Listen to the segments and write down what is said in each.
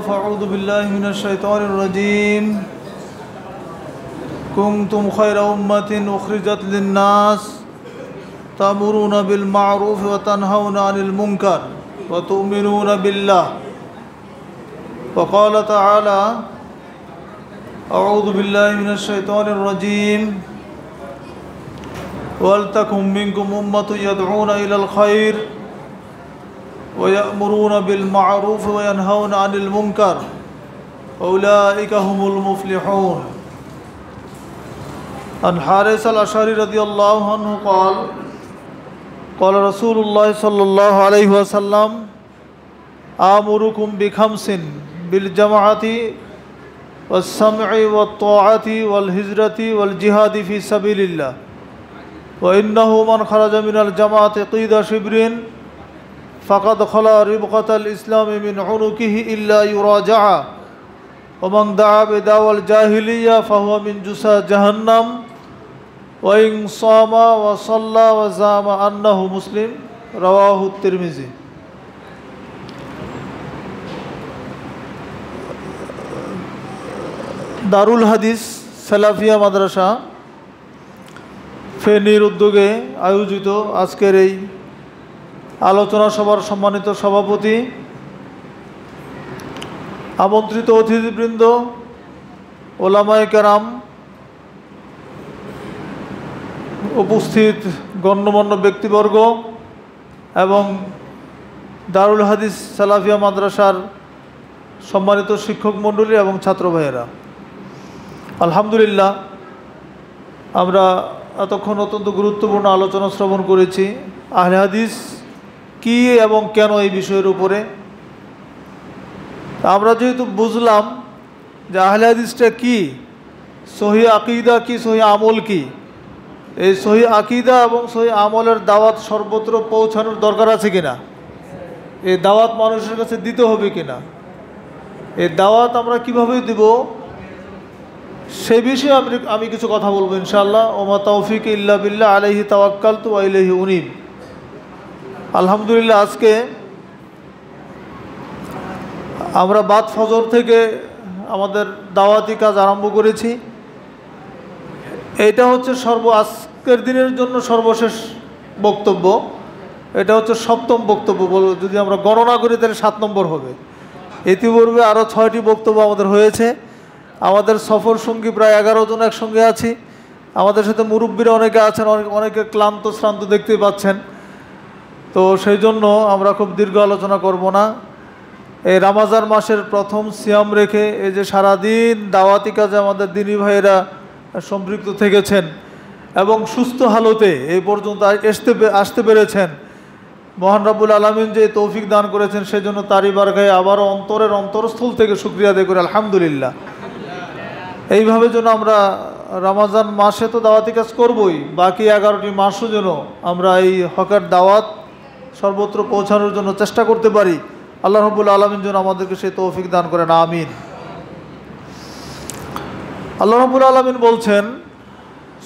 فأعوذ بالله من الشيطان الرجيم كنتم خير أمة أخرجت للناس تأمرون بالمعروف وتنهون عن المنكر وتؤمنون بالله وقال تعالى أعوذ بالله من الشيطان الرجيم ولتكن منكم أمة يدعون إلى الخير ويأمرون بالمعروف وينهون عن المنكر أولئك هم المفلحون عن حارث الأشعري رضي الله عنه قال قال رسول الله صلى الله عليه وسلم آمركم بخمس بالجماعة والسمع والطاعة والهجرة والجهاد في سبيل الله وإنه من خرج من الجماعة قيد شبر فقد خلا ربقة الإسلام من عنقه إلا يراجع ومن دعا بدعوى الجاهلية فهو من جسا جهنم وإن صام وصلى وزعم أنه مسلم رواه الترمذي দারুল হাদিস সালাফিয়া মাদ্রাসা ফেনির উদ্যোগে আয়োজিত আজকের এই আলোচনা সভার সম্মানিত সভাপতি আমন্ত্রিত অতিথিবৃন্দ ওলামায় কারাম উপস্থিত গণ্যমান্য ব্যক্তিবর্গ এবং দারুল হাদিস সালাফিয়া মাদ্রাসার সম্মানিত শিক্ষক মণ্ডলী এবং ছাত্র ভাইয়েরা আলহামদুলিল্লাহ আমরা এতক্ষণ অত্যন্ত গুরুত্বপূর্ণ আলোচনা শ্রবণ করেছি আহলে হাদিস কি এবং কেন এই বিষয়ের উপরে আমরা যেহেতু বুঝলাম যে আহলে হাদিসটা কী সহি আকিদা কি সহি আমল কি এই সহি আকিদা এবং সহি আমলের দাওয়াত সর্বত্র পৌঁছানোর দরকার আছে কিনা এই দাওয়াত মানুষের কাছে দিতে হবে কিনা এই দাওয়াত আমরা কিভাবে দিব সে বিষয়ে আমি আমি কিছু কথা বলবো ইনশাআল্লাহ ওমা তৌফিক ইল্লা বিল্লাহ আলহি তাওয়াক্কাল তু আলহি উনিম আলহামদুলিল্লাহ আজকে আমরা বাদ ফজর থেকে আমাদের দাওয়াতি কাজ আরম্ভ করেছি এটা হচ্ছে সর্ব আজকের দিনের জন্য সর্বশেষ বক্তব্য এটা হচ্ছে সপ্তম বক্তব্য বল যদি আমরা গণনা করি তাহলে সাত নম্বর হবে ইতিপূর্বে আরও ছয়টি বক্তব্য আমাদের হয়েছে আমাদের সফর সঙ্গী প্রায় এগারো জন একসঙ্গে আছি আমাদের সাথে মুরব্বীরা অনেকে আছেন অনেকে ক্লান্ত শ্রান্ত দেখতেই পাচ্ছেন তো সেই জন্য আমরা খুব দীর্ঘ আলোচনা করব না এই রামাজান মাসের প্রথম সিয়াম রেখে এই যে সারাদিন দাওয়াতি কাজে আমাদের দিনী ভাইয়েরা সম্পৃক্ত থেকেছেন এবং সুস্থ হালতে এই পর্যন্ত আসতে আসতে পেরেছেন মহান রাবুল আলমিন যে তৌফিক দান করেছেন সেই জন্য তারই বারগায় আবারও অন্তরের অন্তরস্থল থেকে সুক্রিয়া আদায় করে আলহামদুলিল্লাহ এইভাবে যেন আমরা রামাজান মাসে তো দাওয়াতি কাজ করবই বাকি এগারোটি মাসও যেন আমরা এই হকার দাওয়াত সর্বত্র পৌঁছানোর জন্য চেষ্টা করতে পারি আল্লাহ রব্বুল আলমীর জন্য আমাদেরকে সেই তৌফিক দান করেন আমিন আল্লাহ রব্বুল আলমিন বলছেন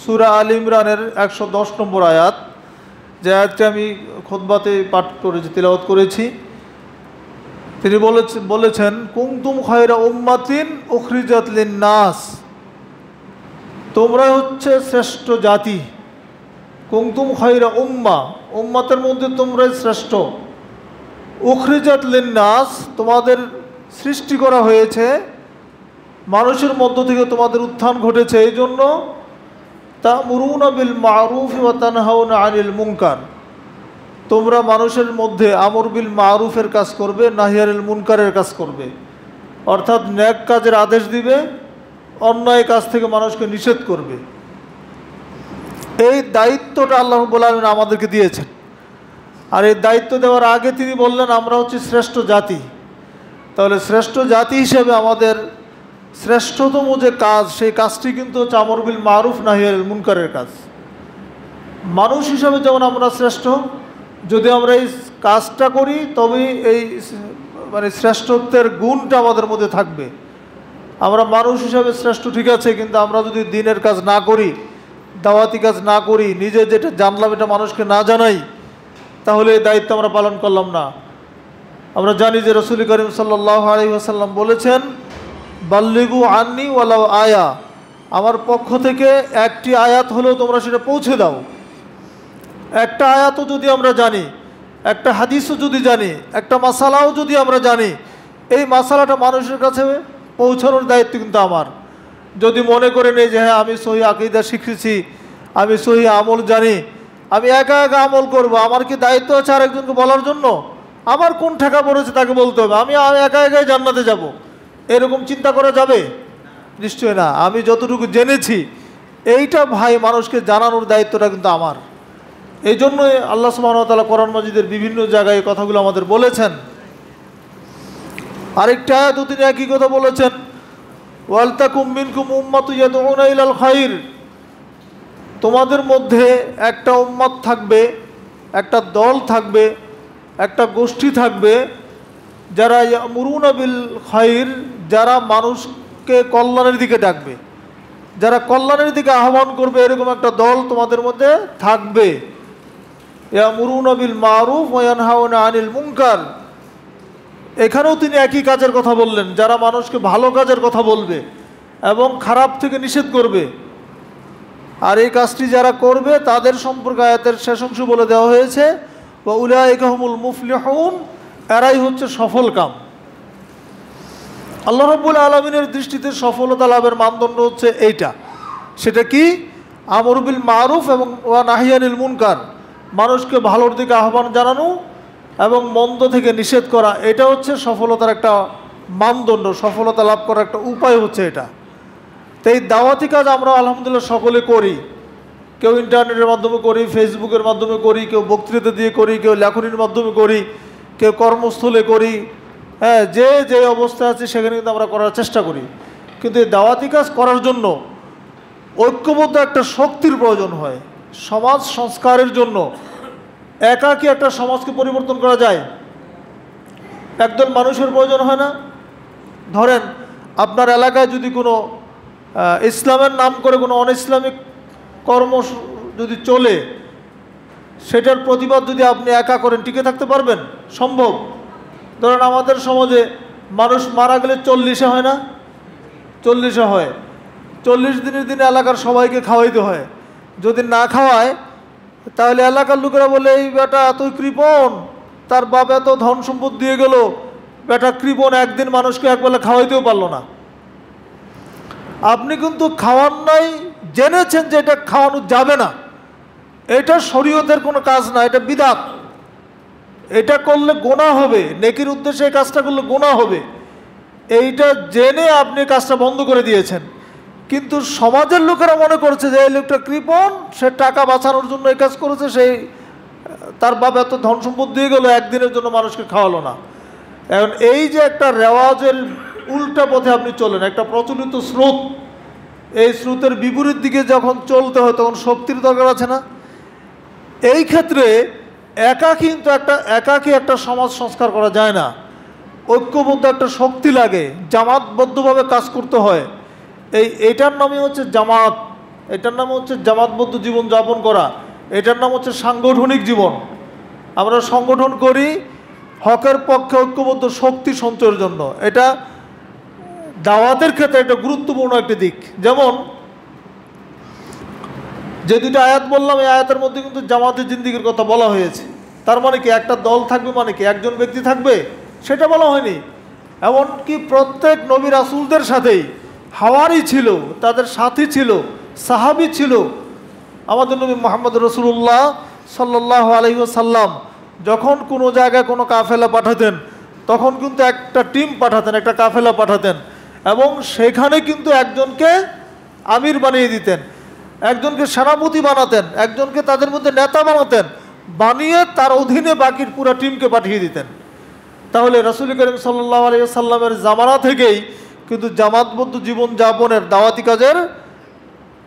সুরা আল ইমরানের একশো দশ নম্বর আয়াত যে আয়াতটি আমি খোদবাতে পাঠ করেছি তিলাবত করেছি তিনি বলেছেন বলেছেন কুমতুম খয়রা উম্মাতিন উখরিজাতলিন নাস তোমরা হচ্ছে শ্রেষ্ঠ জাতি কুমতুম খাইরা উম্মা উম্মাতের মধ্যে তোমরাই শ্রেষ্ঠ উখরিজাত লিন্নাস তোমাদের সৃষ্টি করা হয়েছে মানুষের মধ্য থেকে তোমাদের উত্থান ঘটেছে এই জন্য তা মুরুনা বিল মারুফ ইমাতান তানহাউন আনিল মুনকান তোমরা মানুষের মধ্যে আমর বিল মারুফের কাজ করবে নাহিয়ারিল মুনকারের কাজ করবে অর্থাৎ ন্যাক কাজের আদেশ দিবে অন্যায় কাজ থেকে মানুষকে নিষেধ করবে এই দায়িত্বটা আল্লাহ বলে আমাদেরকে দিয়েছেন আর এই দায়িত্ব দেওয়ার আগে তিনি বললেন আমরা হচ্ছি শ্রেষ্ঠ জাতি তাহলে শ্রেষ্ঠ জাতি হিসেবে আমাদের শ্রেষ্ঠতম যে কাজ সেই কাজটি কিন্তু হচ্ছে আমরবিল মারুফ নাহিয়াল মুনকারের কাজ মানুষ হিসাবে যেমন আমরা শ্রেষ্ঠ যদি আমরা এই কাজটা করি তবেই এই মানে শ্রেষ্ঠত্বের গুণটা আমাদের মধ্যে থাকবে আমরা মানুষ হিসাবে শ্রেষ্ঠ ঠিক আছে কিন্তু আমরা যদি দিনের কাজ না করি দাওয়াতি কাজ না করি নিজে যেটা জানলাম এটা মানুষকে না জানাই তাহলে এই দায়িত্ব আমরা পালন করলাম না আমরা জানি যে রসুল করিম সাল্লাহ আলহিহাসাল্লাম বলেছেন বাল্লিগু আননি ওয়ালাও আয়া আমার পক্ষ থেকে একটি আয়াত হলেও তোমরা সেটা পৌঁছে দাও একটা আয়াতও যদি আমরা জানি একটা হাদিসও যদি জানি একটা মশালাও যদি আমরা জানি এই মশালাটা মানুষের কাছে পৌঁছানোর দায়িত্ব কিন্তু আমার যদি মনে করে নেই যে হ্যাঁ আমি সহি আকিদা শিখেছি আমি সহি আমল জানি আমি একা একা আমল করব আমার কি দায়িত্ব আছে আরেকজনকে বলার জন্য আমার কোন ঠেকা পড়েছে তাকে বলতে হবে আমি একা একাই জান্নাতে যাব। এরকম চিন্তা করা যাবে নিশ্চয় না আমি যতটুকু জেনেছি এইটা ভাই মানুষকে জানানোর দায়িত্বটা কিন্তু আমার এই জন্যই আল্লাহ সুবাহতালা করন মজিদের বিভিন্ন জায়গায় কথাগুলো আমাদের বলেছেন আরেকটা দু তিনি একই কথা বলেছেন ওয়ালতাকুম মিনকুম উম্মাতু ইয়াদউনা ইলাল খাইর তোমাদের মধ্যে একটা উম্মত থাকবে একটা দল থাকবে একটা গোষ্ঠী থাকবে যারা ইয়ামুরুনা বিল খাইর যারা মানুষকে কল্যাণের দিকে ডাকবে যারা কল্যাণের দিকে আহ্বান করবে এরকম একটা দল তোমাদের মধ্যে থাকবে ইয়ামুরুনা বিল মারুফ ওয়ানহাউনা আনিল মুনকার এখানেও তিনি একই কাজের কথা বললেন যারা মানুষকে ভালো কাজের কথা বলবে এবং খারাপ থেকে নিষেধ করবে আর এই কাজটি যারা করবে তাদের সম্পর্কে আয়াতের শেষ অংশ বলে দেওয়া হয়েছে বা মুফলি মুফলিহন এরাই হচ্ছে সফল কাম আল্লাহ রব্বুল আলমিনের দৃষ্টিতে সফলতা লাভের মানদণ্ড হচ্ছে এইটা সেটা কি আমরুবিল মারুফ এবং ওয়া নাহিয়ানিল মুনকার মানুষকে ভালোর দিকে আহ্বান জানানো এবং মন্দ থেকে নিষেধ করা এটা হচ্ছে সফলতার একটা মানদণ্ড সফলতা লাভ করার একটা উপায় হচ্ছে এটা তো এই দাওয়াতি কাজ আমরা আলহামদুলিল্লাহ সকলে করি কেউ ইন্টারনেটের মাধ্যমে করি ফেসবুকের মাধ্যমে করি কেউ বক্তৃতা দিয়ে করি কেউ লেখনির মাধ্যমে করি কেউ কর্মস্থলে করি হ্যাঁ যে যে অবস্থায় আছে সেখানে কিন্তু আমরা করার চেষ্টা করি কিন্তু এই দাওয়াতি কাজ করার জন্য ঐক্যবদ্ধ একটা শক্তির প্রয়োজন হয় সমাজ সংস্কারের জন্য একা কি একটা সমাজকে পরিবর্তন করা যায় একদল মানুষের প্রয়োজন হয় না ধরেন আপনার এলাকায় যদি কোনো ইসলামের নাম করে কোনো অন ইসলামিক কর্ম যদি চলে সেটার প্রতিবাদ যদি আপনি একা করেন টিকে থাকতে পারবেন সম্ভব ধরেন আমাদের সমাজে মানুষ মারা গেলে চল্লিশে হয় না চল্লিশে হয় চল্লিশ দিনের দিনে এলাকার সবাইকে খাওয়াইতে হয় যদি না খাওয়ায় তাহলে এলাকার লোকেরা বলে এই বেটা এতই কৃপণ তার বাপ এত ধন সম্পদ দিয়ে গেল বেটা কৃপণ একদিন মানুষকে একবেলা খাওয়াইতেও পারলো না আপনি কিন্তু খাওয়ান নাই জেনেছেন যে এটা খাওয়ানো যাবে না এটা শরীয়তের কোনো কাজ না এটা বিদাত এটা করলে গোনা হবে নেকির উদ্দেশ্যে এই কাজটা করলে গোনা হবে এইটা জেনে আপনি কাজটা বন্ধ করে দিয়েছেন কিন্তু সমাজের লোকেরা মনে করছে যে এই লোকটা কৃপণ সে টাকা বাঁচানোর জন্য এই কাজ করেছে সেই তার বাপ এত ধন সম্পদ দিয়ে গেলো একদিনের জন্য মানুষকে খাওয়ালো না এখন এই যে একটা রেওয়াজের উল্টা পথে আপনি চলেন একটা প্রচলিত স্রোত এই স্রোতের বিপরীত দিকে যখন চলতে হয় তখন শক্তির দরকার আছে না এই ক্ষেত্রে একা কিন্তু একটা একাকি একটা সমাজ সংস্কার করা যায় না ঐক্যবদ্ধ একটা শক্তি লাগে জামাতবদ্ধভাবে কাজ করতে হয় এই এটার নামই হচ্ছে জামাত এটার নাম হচ্ছে জামাতবদ্ধ জীবন যাপন করা এটার নাম হচ্ছে সাংগঠনিক জীবন আমরা সংগঠন করি হকের পক্ষে ঐক্যবদ্ধ শক্তি সঞ্চয়ের জন্য এটা দাওয়াতের ক্ষেত্রে এটা গুরুত্বপূর্ণ একটি দিক যেমন যে দুটো আয়াত বললাম এই আয়াতের মধ্যে কিন্তু জামাতের জিন্দিগির কথা বলা হয়েছে তার মানে কি একটা দল থাকবে মানে কি একজন ব্যক্তি থাকবে সেটা বলা হয়নি এমনকি প্রত্যেক নবী রাসুলদের সাথেই হাওয়ারি ছিল তাদের সাথী ছিল সাহাবি ছিল আমাদের নবী মোহাম্মদ রসুল্লাহ সাল্লাহ আলহিসাল্লাম যখন কোনো জায়গায় কোনো কাফেলা পাঠাতেন তখন কিন্তু একটা টিম পাঠাতেন একটা কাফেলা পাঠাতেন এবং সেখানে কিন্তু একজনকে আমির বানিয়ে দিতেন একজনকে সেনাপতি বানাতেন একজনকে তাদের মধ্যে নেতা বানাতেন বানিয়ে তার অধীনে বাকির পুরো টিমকে পাঠিয়ে দিতেন তাহলে রসুল করিম সাল্লাহ আলিয়া সাল্লামের জামানা থেকেই কিন্তু জামাতবদ্ধ জীবন যাপনের দাওয়াতি কাজের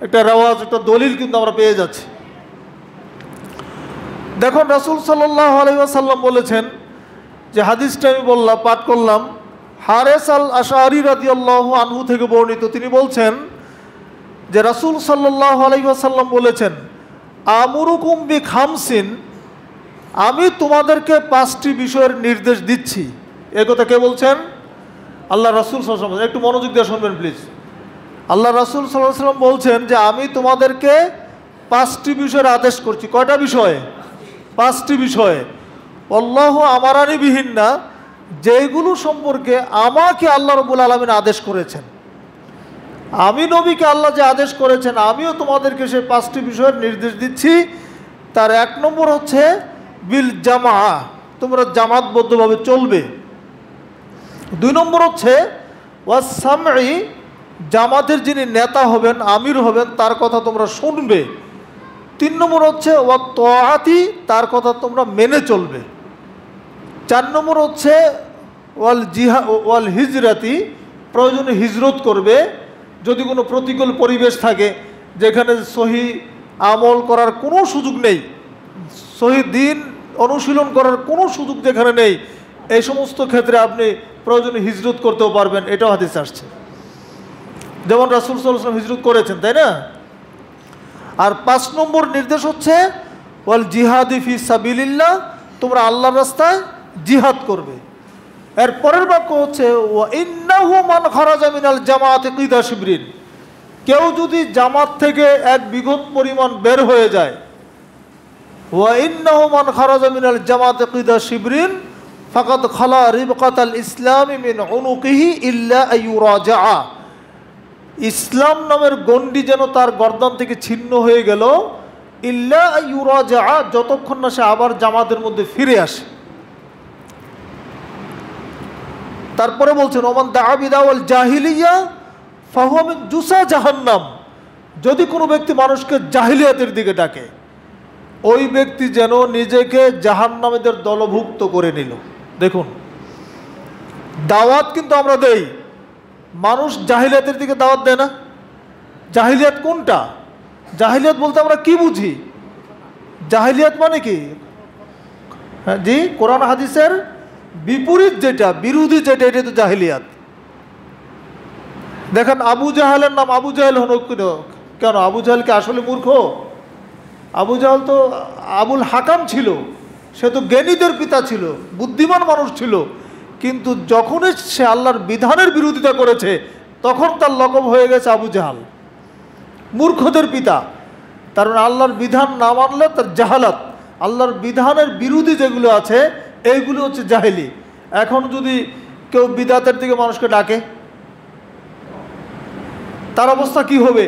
একটা রেওয়াজ একটা দলিল কিন্তু আমরা পেয়ে যাচ্ছি দেখুন রাসুল সাল্লাহ আলহিহাসাল্লাম বলেছেন যে হাদিসটা আমি বললাম পাঠ করলাম হারেস আল আশাহরি রাজি আল্লাহ আনহু থেকে বর্ণিত তিনি বলছেন যে রাসুল সাল্লাহ আলহিহাসাল্লাম বলেছেন বি খামসিন আমি তোমাদেরকে পাঁচটি বিষয়ের নির্দেশ দিচ্ছি এ কথা কে বলছেন আল্লাহ রাসুল সাল্লাম একটু মনোযোগ দিয়ে শুনবেন প্লিজ আল্লাহ রাসুল সাল্লাহ সাল্লাম বলছেন যে আমি তোমাদেরকে পাঁচটি বিষয়ের আদেশ করছি কয়টা বিষয়ে পাঁচটি বিষয়ে অল্লাহ আমার বিহীন না যেগুলো সম্পর্কে আমাকে আল্লাহ রবুল আলমিন আদেশ করেছেন আমি নবীকে আল্লাহ যে আদেশ করেছেন আমিও তোমাদেরকে সেই পাঁচটি বিষয়ের নির্দেশ দিচ্ছি তার এক নম্বর হচ্ছে বিল জামা তোমরা জামাতবদ্ধভাবে চলবে দুই নম্বর হচ্ছে ওয়াসামি জামাতের যিনি নেতা হবেন আমির হবেন তার কথা তোমরা শুনবে তিন নম্বর হচ্ছে ওয়া তোয়াতি তার কথা তোমরা মেনে চলবে চার নম্বর হচ্ছে ওয়াল জিহা ওয়াল হিজরাতি প্রয়োজনে হিজরত করবে যদি কোনো প্রতিকূল পরিবেশ থাকে যেখানে সহি আমল করার কোনো সুযোগ নেই সহি দিন অনুশীলন করার কোনো সুযোগ যেখানে নেই এই সমস্ত ক্ষেত্রে আপনি প্রয়োজনে হিজরত করতেও পারবেন এটাও হাদিস আসছে যেমন রাসুল সাল্লাম হিজরত করেছেন তাই না আর পাঁচ নম্বর নির্দেশ হচ্ছে ওয়াল জিহাদি ফি সাবিল্লা তোমরা আল্লাহর রাস্তায় জিহাদ করবে এর পরের বাক্য হচ্ছে শিবরিন কেউ যদি জামাত থেকে এক বিঘত পরিমাণ বের হয়ে যায় ওয়া ইন্নাহমান খারাজ খরাজামিনাল জামাতে কিদা শিবরিন খালা রিবকাত আল ইসলামী মিন অনুকিহি ইল্লা ইউরাজা ইসলাম নামের গণ্ডি যেন তার গর্দান থেকে ছিন্ন হয়ে গেল ইল্লা ইউরাজা যতক্ষণ না সে আবার জামাতের মধ্যে ফিরে আসে তারপরে বলছেন ওমান দাবিদাওয়াল জাহিলিয়া ফাহমিন জুসা জাহান্নাম যদি কোনো ব্যক্তি মানুষকে জাহিলিয়াতের দিকে ডাকে ওই ব্যক্তি যেন নিজেকে জাহান্নামীদের দলভুক্ত করে নিল দেখুন দাওয়াত কিন্তু আমরা দেই মানুষ জাহিলিয়াতের দিকে দাওয়াত দেয় না জাহিলিয়াত কোনটা জাহিলিয়াত বলতে আমরা কি বুঝি জাহিলিয়াত মানে কি হ্যাঁ জি কোরআন হাদিসের বিপরীত যেটা বিরোধী যেটা এটা তো জাহিলিয়াত দেখেন আবু জাহালের নাম আবু জাহেল হন কেন আবু জাহেল কি আসলে মূর্খ আবু জাহাল তো আবুল হাকাম ছিল সে তো জ্ঞানীদের পিতা ছিল বুদ্ধিমান মানুষ ছিল কিন্তু যখনই সে আল্লাহর বিধানের বিরোধিতা করেছে তখন তার লকব হয়ে গেছে আবু জাহাল মূর্খদের পিতা কারণ মানে আল্লাহর বিধান না মানলে তার জাহালাত আল্লাহর বিধানের বিরোধী যেগুলো আছে এইগুলো হচ্ছে জাহেলি এখন যদি কেউ বিদাতের দিকে মানুষকে ডাকে তার অবস্থা কি হবে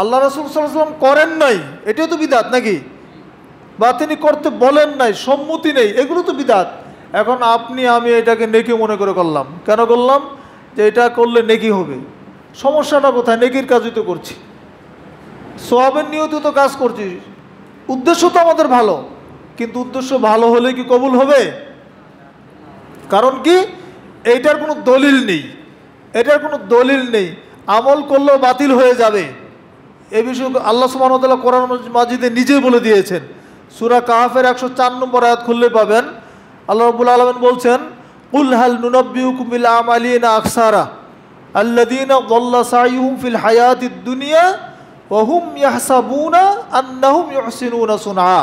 আল্লাহ রসুল সাল্লাম করেন নাই এটাও তো বিদাত নাকি বা তিনি করতে বলেন নাই সম্মতি নেই এগুলো তো বিদাত এখন আপনি আমি এটাকে নেকি মনে করে করলাম কেন করলাম যে এটা করলে নেকি হবে সমস্যাটা কোথায় নেকির কাজই তো করছি সোয়াবের নিয়তি তো কাজ করছি উদ্দেশ্য তো আমাদের ভালো কিন্তু উদ্দেশ্য ভালো হলে কি কবুল হবে কারণ কি এইটার কোনো দলিল নেই এটার কোনো দলিল নেই আমল করলেও বাতিল হয়ে যাবে এ বিষয়ে আল্লাহ সুবাহতাল্লাহ কোরআন মাজিদে নিজে বলে দিয়েছেন সুরা কাহাফের একশো চার নম্বর আয়াত খুললে পাবেন আল্লাহ রবুল আলমেন বলছেন উল হাল নুনব্বিউকুমিল আমালিন আকসারা আল্লাদিন গল্লা সাইহুম ফিল হায়াত দুনিয়া ওহুম ইয়াহসাবুনা আন্নাহুম ইহসিনুনা সুনা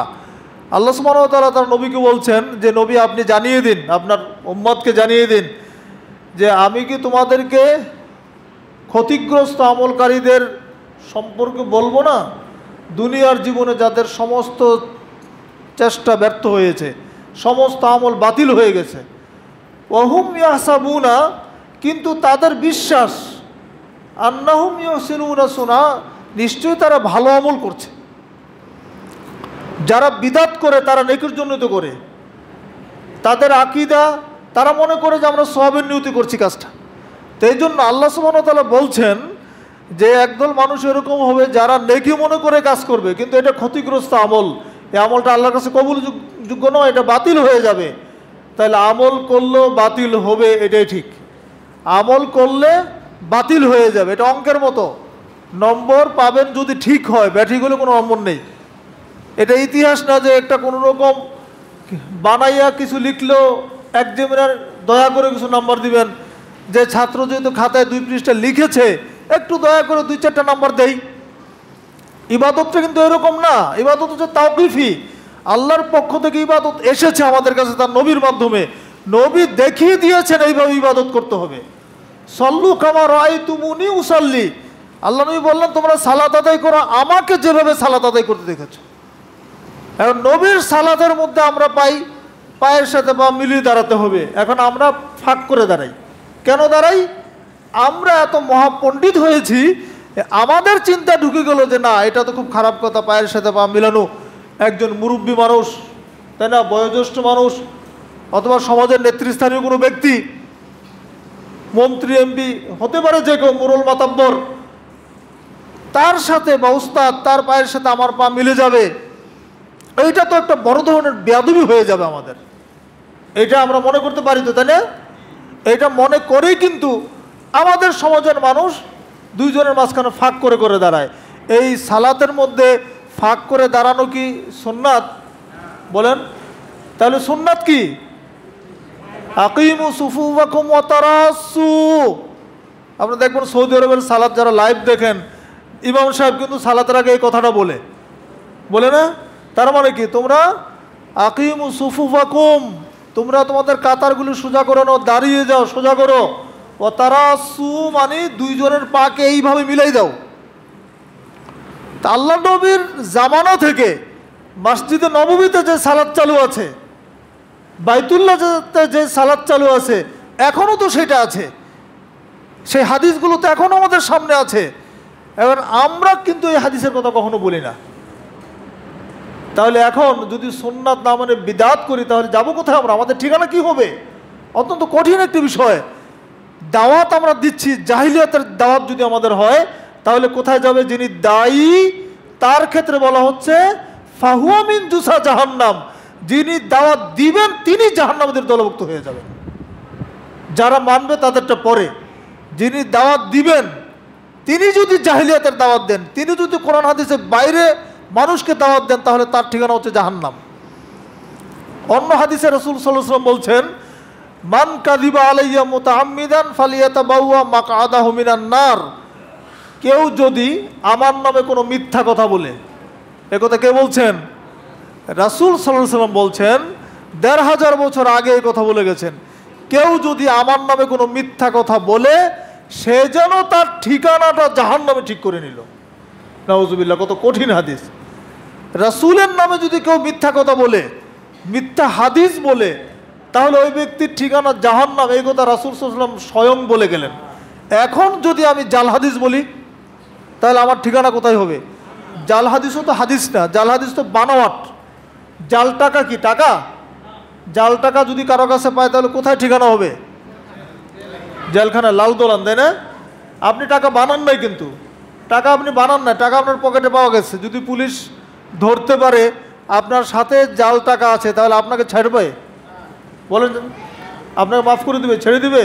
আল্লাহ সুমান তালা তার নবীকে বলছেন যে নবী আপনি জানিয়ে দিন আপনার উম্মদকে জানিয়ে দিন যে আমি কি তোমাদেরকে ক্ষতিগ্রস্ত আমলকারীদের সম্পর্কে বলবো না দুনিয়ার জীবনে যাদের সমস্ত চেষ্টা ব্যর্থ হয়েছে সমস্ত আমল বাতিল হয়ে গেছে অহুম ইয়াসাবুনা কিন্তু তাদের বিশ্বাস আন্নাহুম ইয়সিনুনা সুনা নিশ্চয়ই তারা ভালো আমল করছে যারা বিদাত করে তারা নেকির তো করে তাদের আকিদা তারা মনে করে যে আমরা সবের নিয়তি করছি কাজটা তো এই জন্য আল্লাহ সুবাহতালা বলছেন যে একদল মানুষ এরকম হবে যারা নেকি মনে করে কাজ করবে কিন্তু এটা ক্ষতিগ্রস্ত আমল এই আমলটা আল্লাহর কাছে কবুল যোগ্য নয় এটা বাতিল হয়ে যাবে তাহলে আমল করলেও বাতিল হবে এটাই ঠিক আমল করলে বাতিল হয়ে যাবে এটা অঙ্কের মতো নম্বর পাবেন যদি ঠিক হয় ব্যাটিক হলে কোনো নম্বর নেই এটা ইতিহাস না যে একটা কোনো রকম বানাইয়া কিছু লিখলেও একজনের দয়া করে কিছু নাম্বার দিবেন যে ছাত্র যেহেতু খাতায় দুই পৃষ্ঠা লিখেছে একটু দয়া করে দুই চারটা নাম্বার দেয় ইবাদতটা কিন্তু এরকম না ইবাদত হচ্ছে তাওকিফি আল্লাহর পক্ষ থেকে ইবাদত এসেছে আমাদের কাছে তার নবীর মাধ্যমে নবী দেখিয়ে দিয়েছেন এইভাবে ইবাদত করতে হবে সল্লু কামার আই তুমুনি উসাল্লি আল্লাহ নবী বললেন তোমরা সালাদ আদায় করো আমাকে যেভাবে সালাদ আদায় করতে দেখেছো এখন নবীর সালাদের মধ্যে আমরা পাই পায়ের সাথে বা মিলিয়ে দাঁড়াতে হবে এখন আমরা ফাঁক করে দাঁড়াই কেন দাঁড়াই আমরা এত মহাপণ্ডিত হয়েছি আমাদের চিন্তা ঢুকে গেল যে না এটা তো খুব খারাপ কথা পায়ের সাথে পা মিলানো একজন মুরব্বী মানুষ তাই না বয়োজ্যেষ্ঠ মানুষ অথবা সমাজের নেতৃস্থানীয় কোনো ব্যক্তি মন্ত্রী এমপি হতে পারে যে কেউ মুরল মাতাব্বর তার সাথে বা উস্তাদ তার পায়ের সাথে আমার পা মিলে যাবে এইটা তো একটা বড় ধরনের বেয়াদবি হয়ে যাবে আমাদের এটা আমরা মনে করতে পারি তো তাই না এটা মনে করেই কিন্তু আমাদের সমাজের মানুষ দুইজনের মাঝখানে ফাঁক করে করে দাঁড়ায় এই সালাতের মধ্যে ফাঁক করে দাঁড়ানো কি সুন্নাত বলেন তাহলে সুন্নাত কি আকিমু আপনারা দেখবেন সৌদি আরবের সালাদ যারা লাইভ দেখেন ইমাম সাহেব কিন্তু সালাতের আগে এই কথাটা বলে বলে না তার মানে কি তোমরা আকিমু সুফু তোমরা তোমাদের কাতারগুলি সোজা করো দাঁড়িয়ে যাও সোজা করো ও তারা সু মানে দুইজনের পাকে এইভাবে মিলাই দাও তা আল্লাহ নবীর জামানো থেকে মসজিদে নবমীতে যে সালাদ চালু আছে বাইতুল্লাহতে যে সালাদ চালু আছে এখনও তো সেটা আছে সেই হাদিসগুলো তো এখনও আমাদের সামনে আছে এবার আমরা কিন্তু এই হাদিসের কথা কখনো বলি না তাহলে এখন যদি সোননাথ না মানে বিদাত করি তাহলে যাবো কোথায় আমরা আমাদের ঠিকানা কি হবে অত্যন্ত কঠিন একটি বিষয় দাওয়াত আমরা দিচ্ছি জাহিলিয়াতের দাওয়াত যদি আমাদের হয় তাহলে কোথায় যাবে যিনি দায়ী তার ক্ষেত্রে বলা হচ্ছে ফাহুয়ামিন জুসা জাহান্নাম যিনি দাওয়াত দিবেন তিনি জাহান্নামদের দলভুক্ত হয়ে যাবেন যারা মানবে তাদেরটা পরে যিনি দাওয়াত দিবেন তিনি যদি জাহিলিয়াতের দাওয়াত দেন তিনি যদি কোরআন হাদিসের বাইরে মানুষকে দাওয়াত দেন তাহলে তার ঠিকানা হচ্ছে জাহান্নাম অন্য হাদিসে রসুল সাল্লাম বলছেন মান কাদিবা আলাইয়া মোতাহমিদান ফালিয়াতা বাউয়া মাক আদা নার কেউ যদি আমার নামে কোনো মিথ্যা কথা বলে একথা কে বলছেন রাসুল সাল্লাহ সাল্লাম বলছেন দেড় হাজার বছর আগে এই কথা বলে গেছেন কেউ যদি আমার নামে কোনো মিথ্যা কথা বলে সে যেন তার ঠিকানাটা জাহান নামে ঠিক করে নিল নওয়াজুবিল্লাহ কত কঠিন হাদিস রাসুলের নামে যদি কেউ মিথ্যা কথা বলে মিথ্যা হাদিস বলে তাহলে ওই ব্যক্তির ঠিকানা জাহান নাম এই কথা রাসুল সুসলাম স্বয়ং বলে গেলেন এখন যদি আমি জাল হাদিস বলি তাহলে আমার ঠিকানা কোথায় হবে জাল হাদিসও তো হাদিস না জাল হাদিস তো বানাওয়াট জাল টাকা কি টাকা জাল টাকা যদি কারো কাছে পায় তাহলে কোথায় ঠিকানা হবে জেলখানা লাল দোলান তাই না আপনি টাকা বানান নাই কিন্তু টাকা আপনি বানান না টাকা আপনার পকেটে পাওয়া গেছে যদি পুলিশ ধরতে পারে আপনার সাথে জাল টাকা আছে তাহলে আপনাকে ছাড়বে বলেন আপনাকে মাফ করে দিবে ছেড়ে দিবে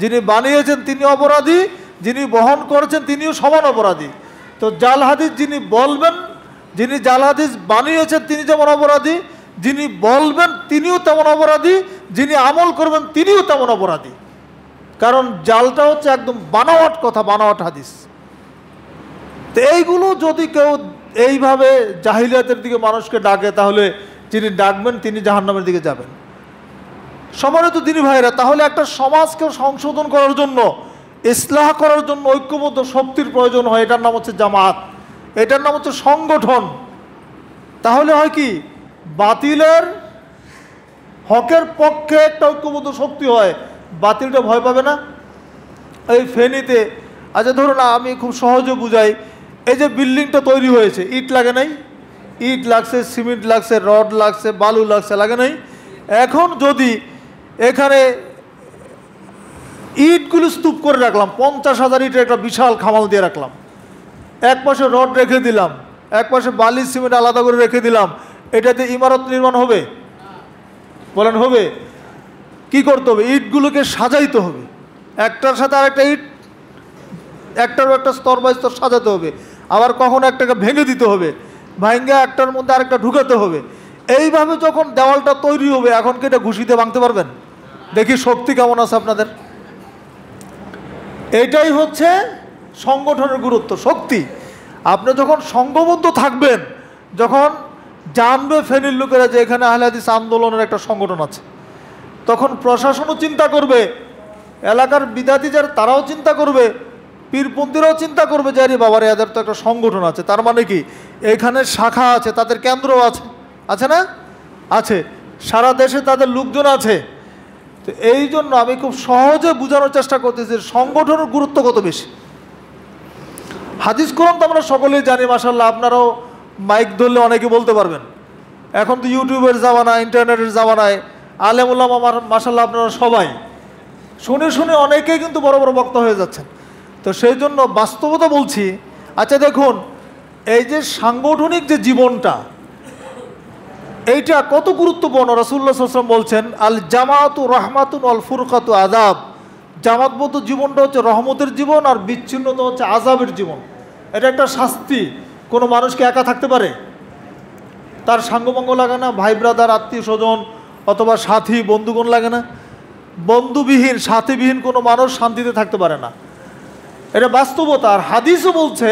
যিনি বানিয়েছেন তিনি অপরাধী যিনি বহন করেছেন তিনিও সমান অপরাধী তো জাল হাদিস যিনি বলবেন যিনি জাল হাদিস বানিয়েছেন তিনি যেমন অপরাধী যিনি বলবেন তিনিও তেমন অপরাধী যিনি আমল করবেন তিনিও তেমন অপরাধী কারণ জালটা হচ্ছে একদম বানাওয়াট কথা বানাওয়াট হাদিস তো এইগুলো যদি কেউ এইভাবে জাহিলিয়াতের দিকে মানুষকে ডাকে তাহলে যিনি ডাকবেন তিনি জাহান্নামের দিকে যাবেন সবারই তো দিনী ভাইরা তাহলে একটা সমাজকে সংশোধন করার জন্য ইসলাহ করার জন্য ঐক্যবদ্ধ শক্তির প্রয়োজন হয় এটার নাম হচ্ছে জামাত এটার নাম হচ্ছে সংগঠন তাহলে হয় কি বাতিলের হকের পক্ষে একটা ঐক্যবদ্ধ শক্তি হয় বাতিলটা ভয় পাবে না এই ফেনিতে আচ্ছা ধরুন আমি খুব সহজে বুঝাই এই যে বিল্ডিংটা তৈরি হয়েছে ইট লাগে নাই ইট লাগছে সিমেন্ট লাগছে রড লাগছে বালু লাগছে লাগে নাই এখন যদি এখানে ইটগুলো স্তূপ করে রাখলাম পঞ্চাশ হাজার ইটের একটা বিশাল খামাল দিয়ে রাখলাম এক পাশে রড রেখে দিলাম এক পাশে বালি সিমেন্ট আলাদা করে রেখে দিলাম এটাতে ইমারত নির্মাণ হবে বলেন হবে কি করতে হবে ইটগুলোকে সাজাইতে হবে একটার সাথে আরেকটা ইট একটার একটা স্তর বাই স্তর সাজাতে হবে আবার কখনো একটাকে ভেঙে দিতে হবে ভাঙ্গে একটার মধ্যে আরেকটা ঢুকাতে হবে এইভাবে যখন দেওয়ালটা তৈরি হবে এখন কি এটা ঘুষিতে ভাঙতে পারবেন দেখি শক্তি কেমন আছে আপনাদের এটাই হচ্ছে সংগঠনের গুরুত্ব শক্তি আপনি যখন সংঘবদ্ধ থাকবেন যখন জানবে ফেনীর লোকেরা যে এখানে আহলাদিস আন্দোলনের একটা সংগঠন আছে তখন প্রশাসনও চিন্তা করবে এলাকার বিদ্যার্থী যার তারাও চিন্তা করবে পীরপন্থীরাও চিন্তা করবে যে আরে বাবার এদের তো একটা সংগঠন আছে তার মানে কি এখানে শাখা আছে তাদের কেন্দ্র আছে আছে না আছে সারা দেশে তাদের লোকজন আছে তো এই জন্য আমি খুব সহজে বোঝানোর চেষ্টা করতেছি সংগঠনের গুরুত্ব কত বেশি হাদিস কোরআন তো আমরা সকলেই জানি মাসাল্লাহ আপনারাও মাইক ধরলে অনেকে বলতে পারবেন এখন তো ইউটিউবের জামানায় ইন্টারনেটের জামানায় আলেমুল্লাহ আমার মাসাল্লাহ আপনারা সবাই শুনে শুনে অনেকেই কিন্তু বড় বড় বক্তা হয়ে যাচ্ছেন তো সেই জন্য বাস্তবতা বলছি আচ্ছা দেখুন এই যে সাংগঠনিক যে জীবনটা এইটা কত গুরুত্বপূর্ণ রসুল্লা সাল্লাম বলছেন আল জামাতু রহমাতুন আল ফুরকাতু আজাব জামাতবদ্ধ জীবনটা হচ্ছে রহমতের জীবন আর বিচ্ছিন্নতা হচ্ছে আজাবের জীবন এটা একটা শাস্তি কোনো মানুষকে একা থাকতে পারে তার সাঙ্গভঙ্গ লাগে না ভাই ব্রাদার আত্মীয় স্বজন অথবা সাথী বন্ধুগণ লাগে না বন্ধুবিহীন সাথীবিহীন কোনো মানুষ শান্তিতে থাকতে পারে না এটা বাস্তবতা আর হাদিসও বলছে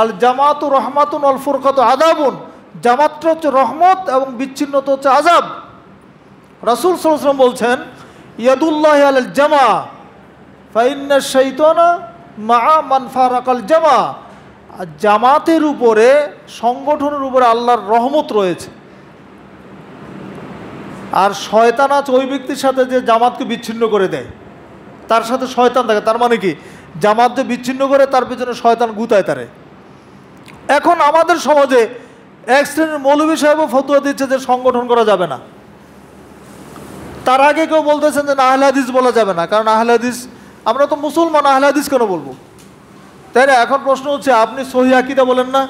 আল জামাতু রহমাতুন অল ফুরকাতু আদাবন জামাতটা হচ্ছে রহমত এবং বিচ্ছিন্নতা হচ্ছে আজাব রাসুল সাল্লাম বলছেন ইয়াদুল্লাহ আল জামা ফাইন্না সৈতনা মা মানফার মানফারাকাল জামা জামাতের উপরে সংগঠনের উপরে আল্লাহর রহমত রয়েছে আর শয়তান আছে ওই ব্যক্তির সাথে যে জামাতকে বিচ্ছিন্ন করে দেয় তার সাথে শয়তান থাকে তার মানে কি জামাত যে বিচ্ছিন্ন করে তার পেছনে শয়তান গুতায় তারে এখন আমাদের সমাজে এক শ্রেণীর মৌলভী সাহেবও ফতুয়া দিচ্ছে যে সংগঠন করা যাবে না তার আগে কেউ বলতেছেন যে না বলা যাবে না কারণ আহলাদিস আমরা তো মুসলমান আহলাদিস কেন বলবো তাই না এখন প্রশ্ন হচ্ছে আপনি সহি আকিদা বলেন না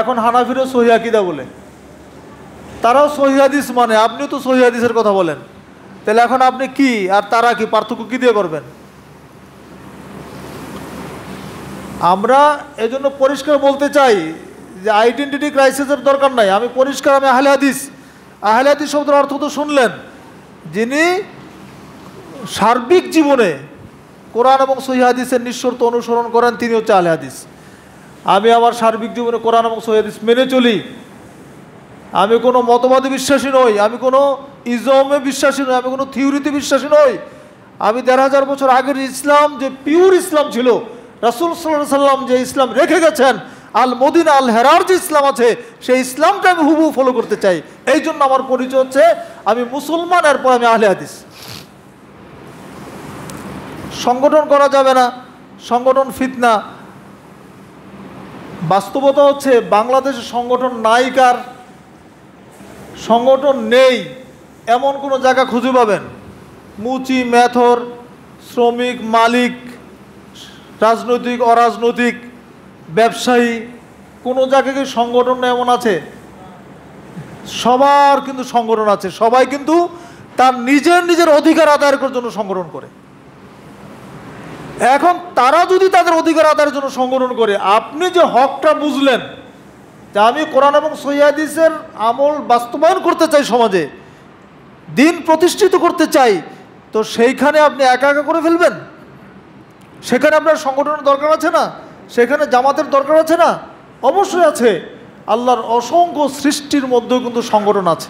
এখন হানাফিরও সহি আকিদা বলে তারাও সহিদিস মানে আপনিও তো সহিদিসের কথা বলেন তাহলে এখন আপনি কি আর তারা কি পার্থক্য কী দিয়ে করবেন আমরা এজন্য পরিষ্কার বলতে চাই যে আইডেন্টিটি ক্রাইসিসের দরকার নাই আমি পরিষ্কার আমি আহলে হাদিস আহলে হাদিস শব্দের অর্থ তো শুনলেন যিনি সার্বিক জীবনে কোরআন এবং সহিহাদিসের নিঃশর্ত অনুসরণ করেন তিনি হচ্ছে আহলে হাদিস আমি আমার সার্বিক জীবনে কোরআন এবং সহিহাদিস মেনে চলি আমি কোনো মতবাদে বিশ্বাসী নই আমি কোনো ইজমে বিশ্বাসী নই আমি কোনো থিওরিতে বিশ্বাসী নই আমি দেড় হাজার বছর আগের ইসলাম যে পিওর ইসলাম ছিল রাসুল সাল্লাম যে ইসলাম রেখে গেছেন আল মদিনা আল হেরার যে ইসলাম আছে সেই ইসলামটা আমি হুবু ফলো করতে চাই এই জন্য আমার পরিচয় হচ্ছে আমি মুসলমান এরপর আমি আহলে হাদিস সংগঠন করা যাবে না সংগঠন ফিতনা বাস্তবতা হচ্ছে বাংলাদেশে সংগঠন নায়িকার সংগঠন নেই এমন কোনো জায়গা খুঁজে পাবেন মুচি ম্যাথর শ্রমিক মালিক রাজনৈতিক অরাজনৈতিক ব্যবসায়ী কোনো জায়গায় সংগঠন এমন আছে সবার কিন্তু সংগঠন আছে সবাই কিন্তু তার নিজের নিজের অধিকার আদায়ের জন্য সংগঠন করে এখন তারা যদি তাদের অধিকার আদায়ের জন্য সংগঠন করে আপনি যে হকটা বুঝলেন যে আমি কোরআন এবং সৈয়াদিসের আমল বাস্তবায়ন করতে চাই সমাজে দিন প্রতিষ্ঠিত করতে চাই তো সেইখানে আপনি একা একা করে ফেলবেন সেখানে আপনার সংগঠনের দরকার আছে না সেখানে জামাতের দরকার আছে না অবশ্যই আছে আল্লাহর অসংখ্য সৃষ্টির মধ্যেও কিন্তু সংগঠন আছে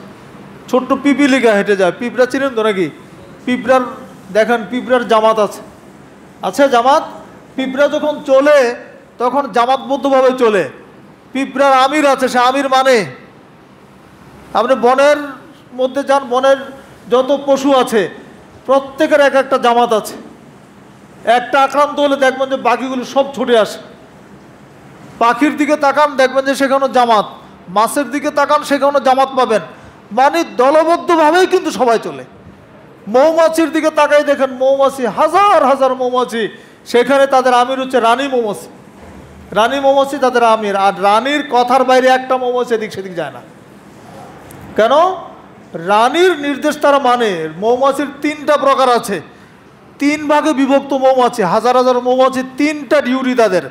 ছোট্ট পিপিলিকা হেঁটে যায় পিঁপড়া চিনেন তো নাকি পিঁপড়ার দেখেন পিঁপড়ার জামাত আছে আছে আচ্ছা, জামাত পিঁপড়া যখন চলে তখন জামাতবদ্ধভাবে চলে পিঁপড়ার আমির আছে সে আমির মানে আপনি বনের মধ্যে যান বনের যত পশু আছে প্রত্যেকের এক একটা জামাত আছে একটা আক্রান্ত হলে দেখবেন যে বাকিগুলো সব ছুটে আসে পাখির দিকে তাকান দেখবেন যে সেখানে জামাত মাছের দিকে তাকান সেখানে জামাত পাবেন মানে দলবদ্ধভাবেই কিন্তু সবাই চলে মৌমাছির দিকে তাকাই দেখেন মৌমাছি হাজার হাজার মৌমাছি সেখানে তাদের আমির হচ্ছে রানী মৌমাছি রানী মৌমাছি তাদের আমির আর রানীর কথার বাইরে একটা মৌমাছি এদিক সেদিক যায় না কেন রানীর নির্দেশ তারা মানে মৌমাছির তিনটা প্রকার আছে তিন ভাগে বিভক্ত মৌমাছি হাজার হাজার মৌমাছি তিনটা ডিউটি তাদের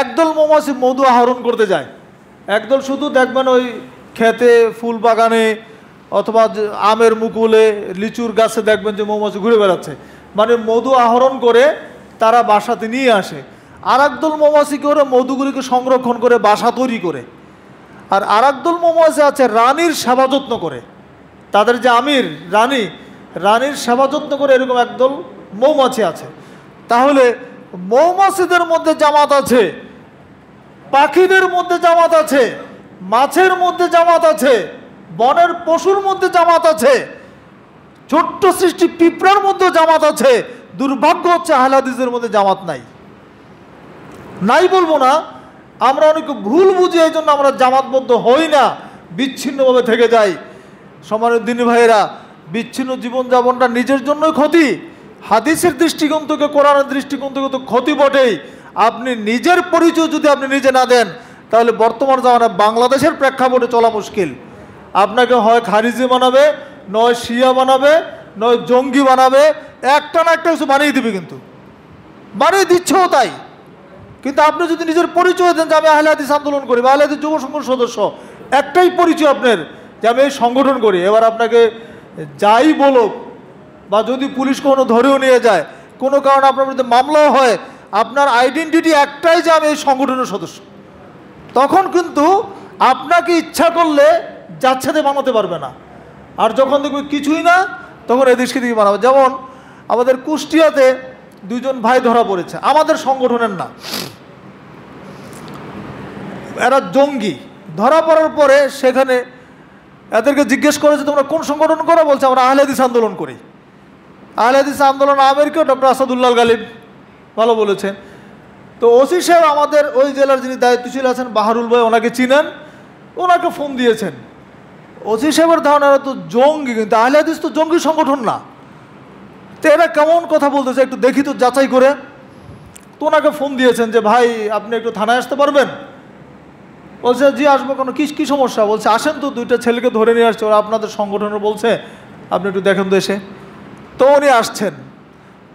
একদল মৌমাছি মধু আহরণ করতে যায় একদল শুধু দেখবেন ওই খেতে ফুল বাগানে অথবা আমের মুকুলে লিচুর গাছে দেখবেন যে মৌমাছি ঘুরে বেড়াচ্ছে মানে মধু আহরণ করে তারা বাসাতে নিয়ে আসে আর একদল মৌমাছি করে মধুগুলিকে সংরক্ষণ করে বাসা তৈরি করে আর আর একদল মৌমাছি আছে রানীর সেবা যত্ন করে তাদের যে আমির রানী রানীর সেবা যত্ন করে এরকম একদল মৌমাছি আছে তাহলে মৌমাছিদের মধ্যে জামাত আছে পাখিদের মধ্যে জামাত আছে মাছের মধ্যে জামাত আছে বনের পশুর মধ্যে জামাত আছে ছোট্ট সৃষ্টি পিঁপড়ার মধ্যে জামাত আছে দুর্ভাগ্য হচ্ছে আহলাদিসের মধ্যে জামাত নাই নাই বলবো না আমরা অনেক ভুল বুঝি এই জন্য আমরা জামাতবদ্ধ হই না বিচ্ছিন্নভাবে থেকে যাই সমানের দিনী ভাইয়েরা বিচ্ছিন্ন জীবনযাপনটা নিজের জন্যই ক্ষতি হাদিসের দৃষ্টিকোণ থেকে কোরআনের দৃষ্টিকোণ থেকে তো ক্ষতি বটেই আপনি নিজের পরিচয় যদি আপনি নিজে না দেন তাহলে বর্তমান জামানায় বাংলাদেশের প্রেক্ষাপটে চলা মুশকিল আপনাকে হয় খারিজি বানাবে নয় শিয়া বানাবে নয় জঙ্গি বানাবে একটা না একটা কিছু বানিয়ে দিবে কিন্তু বানিয়ে দিচ্ছেও তাই কিন্তু আপনি যদি নিজের পরিচয় দেন যে আমি আহলে হাদিস আন্দোলন করি বা আহলে যুব সংঘ সদস্য একটাই পরিচয় আপনার যে আমি এই সংগঠন করি এবার আপনাকে যাই বলুক বা যদি পুলিশ কোনো ধরেও নিয়ে যায় কোনো কারণে আপনার বিরুদ্ধে মামলাও হয় আপনার আইডেন্টিটি একটাই যে আমি এই সংগঠনের সদস্য তখন কিন্তু আপনাকে ইচ্ছা করলে যাচ্ছেতে বানাতে পারবে না আর যখন দেখবে কিছুই না তখন এদেশ দিকে বানাবে যেমন আমাদের কুষ্টিয়াতে দুজন ভাই ধরা পড়েছে আমাদের সংগঠনের না এরা জঙ্গি ধরা পড়ার পরে সেখানে এদেরকে জিজ্ঞেস করেছে তোমরা কোন সংগঠন করো বলছে আমরা আহলেদিস আন্দোলন করি হাদিস আন্দোলন আমেরিকা ডক্টর আসাদুল্লাহ গালিব ভালো বলেছেন তো ওসি সাহেব আমাদের ওই জেলার যিনি দায়িত্বশীল আছেন বাহারুল ভাই ওনাকে চিনেন ওনাকে ফোন দিয়েছেন ওসি সাহেবের ধারণা তো জঙ্গি কিন্তু হাদিস তো জঙ্গি সংগঠন না তো এরা কেমন কথা বলতেছে একটু দেখি তো যাচাই করে তো ওনাকে ফোন দিয়েছেন যে ভাই আপনি একটু থানায় আসতে পারবেন বলছে জি আসবো কোনো কী কী সমস্যা বলছে আসেন তো দুইটা ছেলেকে ধরে নিয়ে আসছে ওরা আপনাদের সংগঠনের বলছে আপনি একটু দেখেন তো এসে তো উনি আসছেন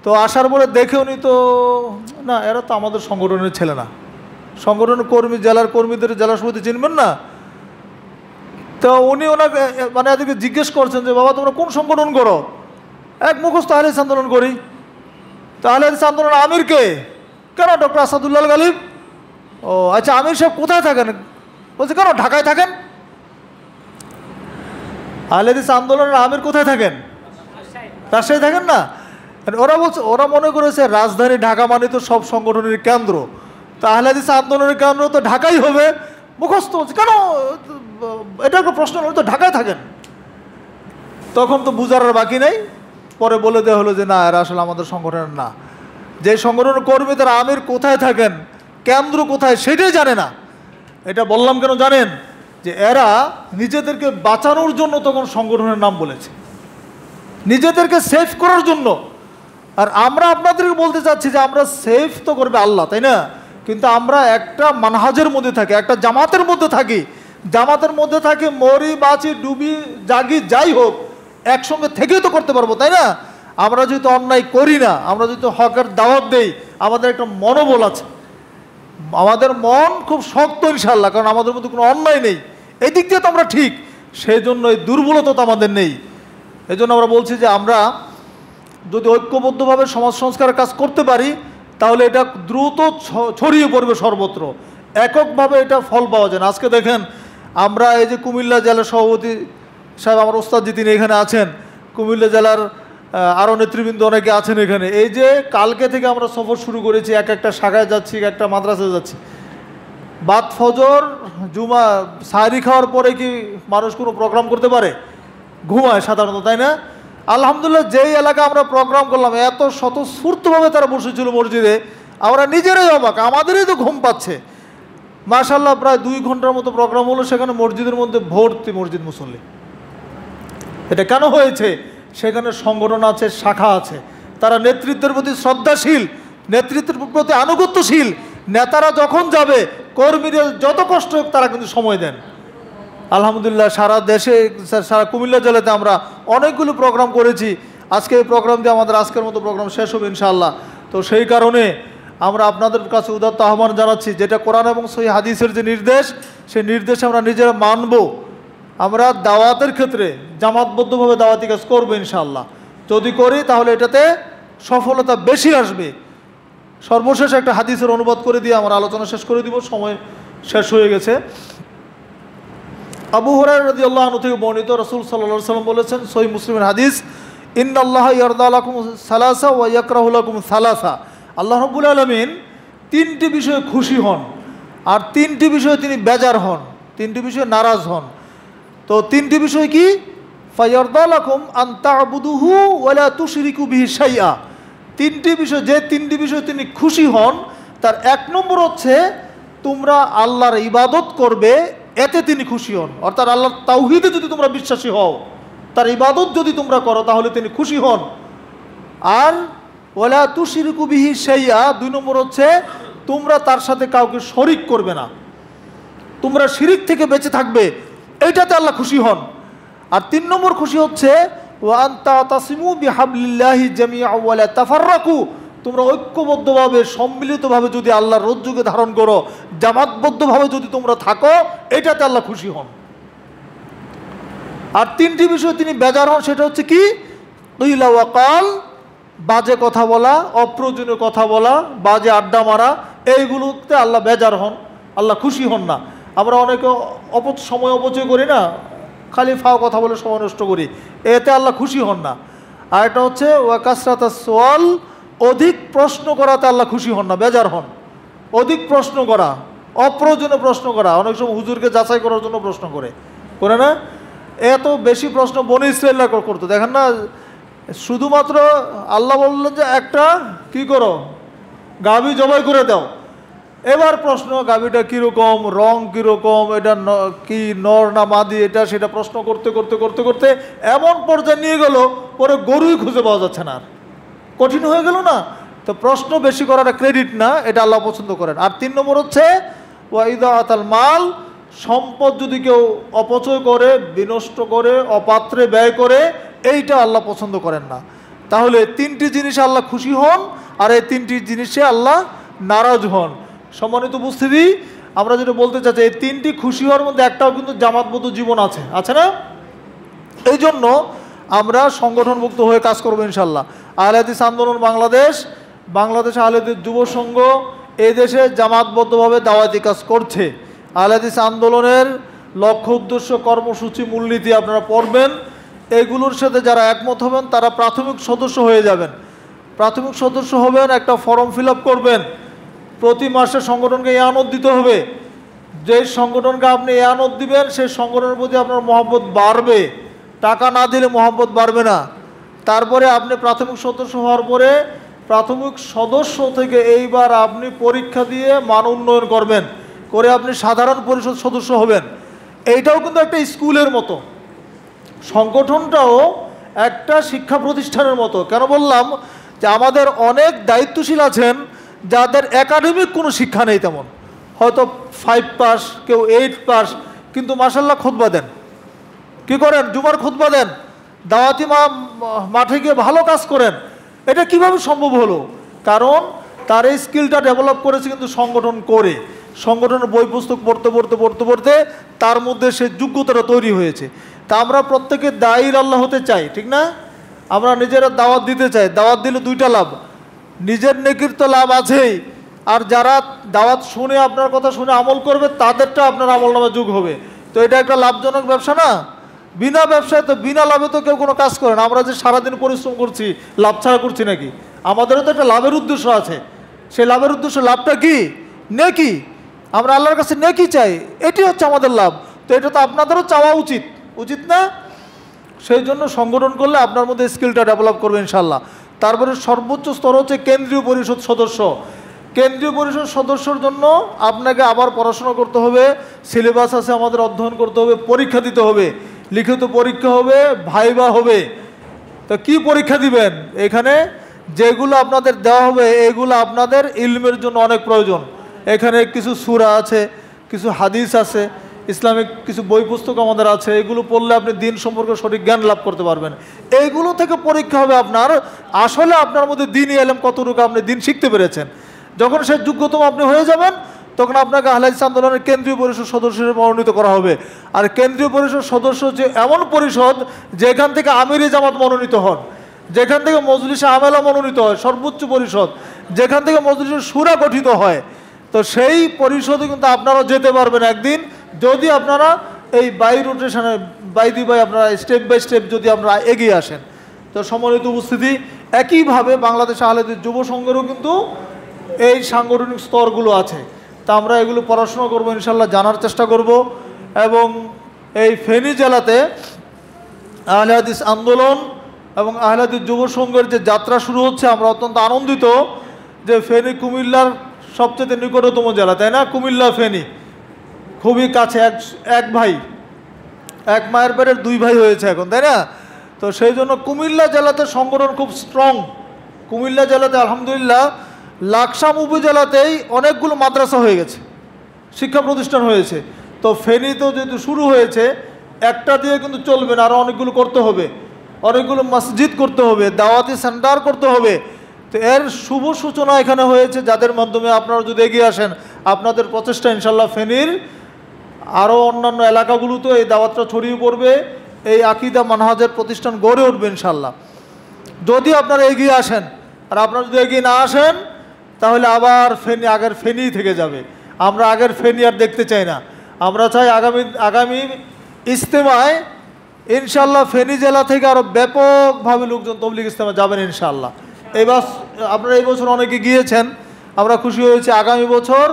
তো আসার পরে দেখে উনি তো না এরা তো আমাদের সংগঠনের ছেলে না সংগঠন কর্মী জেলার কর্মীদের জেলা সমিতি চিনবেন না তো উনি ওনাকে মানে এদিকে জিজ্ঞেস করছেন যে বাবা তোমরা কোন সংগঠন করো এক মুখস্থ আহলে আন্দোলন করি তাহলে আন্দোলন আমির কে কেন ডক্টর আসাদুল্লাহ গালিব ও আচ্ছা আমির সাহেব কোথায় থাকেন বলছে কেন ঢাকায় থাকেন আহলেদিস আন্দোলনের আমির কোথায় থাকেন রাজশাহী থাকেন না ওরা বলছে ওরা মনে করেছে রাজধানী ঢাকা মানে তো সব সংগঠনের কেন্দ্র তা আহলাদিস আন্দোলনের কেন্দ্র তো ঢাকাই হবে মুখস্থ হচ্ছে কেন এটা একটা প্রশ্ন তো ঢাকায় থাকেন তখন তো বুঝার আর বাকি নেই পরে বলে দেওয়া হলো যে না এরা আসলে আমাদের সংগঠনের না যে সংগঠনের কর্মী তারা আমির কোথায় থাকেন কেন্দ্র কোথায় সেটাই জানে না এটা বললাম কেন জানেন যে এরা নিজেদেরকে বাঁচানোর জন্য তখন সংগঠনের নাম বলেছে নিজেদেরকে সেফ করার জন্য আর আমরা আপনাদেরকে বলতে চাচ্ছি যে আমরা সেফ তো করবে আল্লাহ তাই না কিন্তু আমরা একটা মানহাজের মধ্যে থাকি একটা জামাতের মধ্যে থাকি জামাতের মধ্যে থাকি মরি বাঁচি ডুবি জাগি যাই হোক একসঙ্গে থেকেই তো করতে পারবো তাই না আমরা যেহেতু অন্যায় করি না আমরা যেহেতু হকের দাওয়াত দেই আমাদের একটা মনোবল আছে আমাদের মন খুব শক্ত ইনশাল্লাহ কারণ আমাদের মধ্যে কোনো অন্যায় নেই এই দিক দিয়ে তো আমরা ঠিক সেই জন্য এই দুর্বলতা তো আমাদের নেই এই জন্য আমরা বলছি যে আমরা যদি ঐক্যবদ্ধভাবে সমাজ সংস্কারের কাজ করতে পারি তাহলে এটা দ্রুত ছড়িয়ে পড়বে সর্বত্র এককভাবে এটা ফল পাওয়া যায় না আজকে দেখেন আমরা এই যে কুমিল্লা জেলার সভাপতি সাহেব আমার ওস্তাদজি তিনি এখানে আছেন কুমিল্লা জেলার আরও নেতৃবৃন্দ অনেকে আছেন এখানে এই যে কালকে থেকে আমরা সফর শুরু করেছি এক একটা শাখায় যাচ্ছি এক একটা মাদ্রাসায় যাচ্ছি বাদ ফজর জুমা সাহারি খাওয়ার পরে কি মানুষ কোনো প্রোগ্রাম করতে পারে ঘুমায় সাধারণত তাই না আলহামদুলিল্লাহ যেই এলাকা আমরা প্রোগ্রাম করলাম এত স্বতঃস্ফূর্তভাবে তারা বসেছিল মসজিদে আমরা নিজেরাই অবাক আমাদেরই তো ঘুম পাচ্ছে মাশাল্লাহ প্রায় দুই ঘন্টার মতো প্রোগ্রাম হলো সেখানে মসজিদের মধ্যে ভর্তি মসজিদ মুসল্লি এটা কেন হয়েছে সেখানে সংগঠন আছে শাখা আছে তারা নেতৃত্বের প্রতি শ্রদ্ধাশীল নেতৃত্বের প্রতি আনুগত্যশীল নেতারা যখন যাবে কর্মীরা যত কষ্ট হোক তারা কিন্তু সময় দেন আলহামদুলিল্লাহ সারা দেশে সারা কুমিল্লা জেলাতে আমরা অনেকগুলো প্রোগ্রাম করেছি আজকে এই প্রোগ্রাম দিয়ে আমাদের আজকের মতো প্রোগ্রাম শেষ হবে ইনশাআল্লাহ তো সেই কারণে আমরা আপনাদের কাছে উদাত্ত আহ্বান জানাচ্ছি যেটা কোরআন এবং সহি হাদিসের যে নির্দেশ সেই নির্দেশ আমরা নিজেরা মানব আমরা দাওয়াতের ক্ষেত্রে জামাতবদ্ধভাবে দাওয়াতি কাজ করবো ইনশাআল্লাহ যদি করি তাহলে এটাতে সফলতা বেশি আসবে সর্বশেষ একটা হাদিসের অনুবাদ করে দিয়ে আমার আলোচনা শেষ করে দিব সময় শেষ হয়ে গেছে আবু হরাই রদি আল্লাহ নথি বর্ণিত রসুল সাল্লা সাল্লাম বলেছেন সই মুসলিমের হাদিস ইন আল্লাহ ইয়ারদালাকুম সালাসা ওয়া ইয়াকরাহুলাকুম সালাসা আল্লাহ রব্বুল আলমিন তিনটি বিষয়ে খুশি হন আর তিনটি বিষয়ে তিনি বেজার হন তিনটি বিষয়ে নারাজ হন তো তিনটি বিষয় কি আন আন্তাবুদুহু ওয়ালা তুশরিকু বিহি সাইয়া তিনটি বিষয় যে তিনটি বিষয়ে তিনি খুশি হন তার এক নম্বর হচ্ছে তোমরা আল্লাহর ইবাদত করবে এতে তিনি খুশি হন অর্থাৎ আল্লাহ তাওহিদে যদি তোমরা বিশ্বাসী হও তার ইবাদত যদি তোমরা করো তাহলে তিনি খুশি হন আর ওলা তুষির কুবিহি সেইয়া দুই নম্বর হচ্ছে তোমরা তার সাথে কাউকে শরিক করবে না তোমরা শিরিক থেকে বেঁচে থাকবে এইটাতে আল্লাহ খুশি হন আর তিন নম্বর খুশি হচ্ছে ওয়ান্তা তাসিমু বিহাবলিল্লাহি জামিয়া ওয়ালা রাকু তোমরা ঐক্যবদ্ধভাবে সম্মিলিতভাবে যদি আল্লাহ রজ্জুকে ধারণ করো জামাতবদ্ধভাবে যদি তোমরা থাকো এটাতে আল্লাহ খুশি হন আর তিনটি বিষয় তিনি বেজার হন সেটা হচ্ছে কি ইলা ওয়াকাল বাজে কথা বলা অপ্রয়োজনীয় কথা বলা বাজে আড্ডা মারা এইগুলোতে আল্লাহ বেজার হন আল্লাহ খুশি হন না আমরা অনেকে অপ সময় অপচয় করি না খালি ফাও কথা বলে সময় নষ্ট করি এতে আল্লাহ খুশি হন না আর এটা হচ্ছে ওয়াকাসরাতা সোয়াল অধিক প্রশ্ন করাতে আল্লাহ খুশি হন না বেজার হন অধিক প্রশ্ন করা অপ্রয়োজনীয় প্রশ্ন করা অনেক সময় হুজুরকে যাচাই করার জন্য প্রশ্ন করে করে না এত বেশি প্রশ্ন বনে ইসরা করতো দেখেন না শুধুমাত্র আল্লাহ বললেন যে একটা কি করো গাভী জবাই করে দাও এবার প্রশ্ন গাভীটা কীরকম রং কীরকম এটা কি নর না মাদি এটা সেটা প্রশ্ন করতে করতে করতে করতে এমন পর্যায়ে নিয়ে গেল পরে গরুই খুঁজে পাওয়া যাচ্ছে না আর কঠিন হয়ে গেল না তো প্রশ্ন বেশি করার ক্রেডিট না এটা আল্লাহ পছন্দ করেন আর তিন নম্বর হচ্ছে ওয়াইদাতাল মাল সম্পদ যদি কেউ অপচয় করে বিনষ্ট করে অপাত্রে ব্যয় করে এইটা আল্লাহ পছন্দ করেন না তাহলে তিনটি জিনিসে আল্লাহ খুশি হন আর এই তিনটি জিনিসে আল্লাহ নারাজ হন সম্মানিত উপস্থিতি আমরা যেটা বলতে চাচ্ছি এই তিনটি খুশি হওয়ার মধ্যে একটাও কিন্তু জামাতবদ্ধ জীবন আছে আছে না এই জন্য আমরা সংগঠনমুক্ত হয়ে কাজ করবো ইনশাল্লাহ আহলেদিস আন্দোলন বাংলাদেশ বাংলাদেশ আহলেদিস যুব সংঘ এদেশে জামাতবদ্ধভাবে দাওয়াতি কাজ করছে আহলেদিস আন্দোলনের লক্ষ্য উদ্দেশ্য কর্মসূচি মূলনীতি আপনারা পড়বেন এগুলোর সাথে যারা একমত হবেন তারা প্রাথমিক সদস্য হয়ে যাবেন প্রাথমিক সদস্য হবেন একটা ফর্ম ফিল করবেন প্রতি মাসে সংগঠনকে এয়ানত দিতে হবে যে সংগঠনকে আপনি এয়ানত দিবেন সেই সংগঠনের প্রতি আপনার মহব্বত বাড়বে টাকা না দিলে মোহাম্মত বাড়বে না তারপরে আপনি প্রাথমিক সদস্য হওয়ার পরে প্রাথমিক সদস্য থেকে এইবার আপনি পরীক্ষা দিয়ে মান উন্নয়ন করবেন করে আপনি সাধারণ পরিষদ সদস্য হবেন এইটাও কিন্তু একটা স্কুলের মতো সংগঠনটাও একটা শিক্ষা প্রতিষ্ঠানের মতো কেন বললাম যে আমাদের অনেক দায়িত্বশীল আছেন যাদের একাডেমিক কোনো শিক্ষা নেই তেমন হয়তো ফাইভ পাস কেউ এইট পাস কিন্তু মাসাল্লাহ খোদবা দেন কি করেন জুমার খুতবা দেন দাওয়াতি মা মাঠে গিয়ে ভালো কাজ করেন এটা কিভাবে সম্ভব হলো কারণ তার এই স্কিলটা ডেভেলপ করেছে কিন্তু সংগঠন করে সংগঠনের বই পুস্তক পড়তে পড়তে পড়তে পড়তে তার মধ্যে সে যোগ্যতাটা তৈরি হয়েছে তা আমরা প্রত্যেকে দায়ীর আল্লাহ হতে চাই ঠিক না আমরা নিজেরা দাওয়াত দিতে চাই দাওয়াত দিলে দুইটা লাভ নিজের নেকির তো লাভ আছেই আর যারা দাওয়াত শুনে আপনার কথা শুনে আমল করবে তাদেরটা আপনার আমল নামে যুগ হবে তো এটা একটা লাভজনক ব্যবসা না বিনা ব্যবসায় তো বিনা লাভে তো কেউ কোনো কাজ করে না আমরা যে সারাদিন পরিশ্রম করছি লাভ ছাড়া করছি নাকি আমাদেরও তো একটা লাভের উদ্দেশ্য আছে সেই লাভের উদ্দেশ্য লাভটা কি নেকি আমরা আল্লাহর কাছে নেকি চাই এটি হচ্ছে আমাদের লাভ তো এটা তো আপনাদেরও চাওয়া উচিত উচিত না সেই জন্য সংগঠন করলে আপনার মধ্যে স্কিলটা ডেভেলপ করবে ইনশাল্লাহ তারপরে সর্বোচ্চ স্তর হচ্ছে কেন্দ্রীয় পরিষদ সদস্য কেন্দ্রীয় পরিষদ সদস্যর জন্য আপনাকে আবার পড়াশোনা করতে হবে সিলেবাস আছে আমাদের অধ্যয়ন করতে হবে পরীক্ষা দিতে হবে লিখিত পরীক্ষা হবে ভাইবা হবে তো কি পরীক্ষা দিবেন এখানে যেগুলো আপনাদের দেওয়া হবে এগুলো আপনাদের ইলমের জন্য অনেক প্রয়োজন এখানে কিছু সুরা আছে কিছু হাদিস আছে ইসলামিক কিছু বই পুস্তক আমাদের আছে এগুলো পড়লে আপনি দিন সম্পর্কে সঠিক জ্ঞান লাভ করতে পারবেন এইগুলো থেকে পরীক্ষা হবে আপনার আসলে আপনার মধ্যে দিন এলাম কতটুকু আপনি দিন শিখতে পেরেছেন যখন সে যোগ্যতম আপনি হয়ে যাবেন তখন আপনাকে আহলাদিস আন্দোলনের কেন্দ্রীয় পরিষদ সদস্য হিসেবে মনোনীত করা হবে আর কেন্দ্রীয় পরিষদ সদস্য যে এমন পরিষদ যেখান থেকে আমিরি জামাত মনোনীত হন যেখান থেকে মজলিস আমেলা মনোনীত হয় সর্বোচ্চ পরিষদ যেখান থেকে মজলিসের সুরা গঠিত হয় তো সেই পরিষদে কিন্তু আপনারা যেতে পারবেন একদিন যদি আপনারা এই বাই রোটেশনে বাই দি বাই আপনারা স্টেপ বাই স্টেপ যদি আপনারা এগিয়ে আসেন তো সমন্বিত উপস্থিতি একইভাবে বাংলাদেশ আহলেদের যুব সংঘেরও কিন্তু এই সাংগঠনিক স্তরগুলো আছে তা আমরা এগুলো পড়াশুনো করব ইনশাল্লাহ জানার চেষ্টা করব এবং এই ফেনী জেলাতে আহলাদিস আন্দোলন এবং আহলাদিস যুব সংঘের যে যাত্রা শুরু হচ্ছে আমরা অত্যন্ত আনন্দিত যে ফেনী কুমিল্লার সবচেয়ে নিকটতম জেলা তাই না কুমিল্লা ফেনী খুবই কাছে এক এক ভাই এক মায়ের পেটের দুই ভাই হয়েছে এখন তাই না তো সেই জন্য কুমিল্লা জেলাতে সংগঠন খুব স্ট্রং কুমিল্লা জেলাতে আলহামদুলিল্লাহ লাকসাম উপজেলাতেই অনেকগুলো মাদ্রাসা হয়ে গেছে শিক্ষা প্রতিষ্ঠান হয়েছে তো ফেনীতেও যেহেতু শুরু হয়েছে একটা দিয়ে কিন্তু চলবে না আরও অনেকগুলো করতে হবে অনেকগুলো মসজিদ করতে হবে দাওয়াতি সেন্টার করতে হবে তো এর শুভ সূচনা এখানে হয়েছে যাদের মাধ্যমে আপনারা যদি এগিয়ে আসেন আপনাদের প্রচেষ্টা ইনশাল্লাহ ফেনীর আরও অন্যান্য এলাকাগুলোতেও এই দাওয়াতটা ছড়িয়ে পড়বে এই আকিদা মানহাজের প্রতিষ্ঠান গড়ে উঠবে ইনশাল্লাহ যদি আপনারা এগিয়ে আসেন আর আপনারা যদি এগিয়ে না আসেন তাহলে আবার ফেনি আগের ফেনি থেকে যাবে আমরা আগের ফেনি আর দেখতে চাই না আমরা চাই আগামী আগামী ইজতেমায় ইনশাল্লাহ ফেনী জেলা থেকে আরও ব্যাপকভাবে লোকজন তবলিক ইজতেমা যাবেন ইনশাল্লাহ এবার আপনারা এই বছর অনেকে গিয়েছেন আমরা খুশি হয়েছি আগামী বছর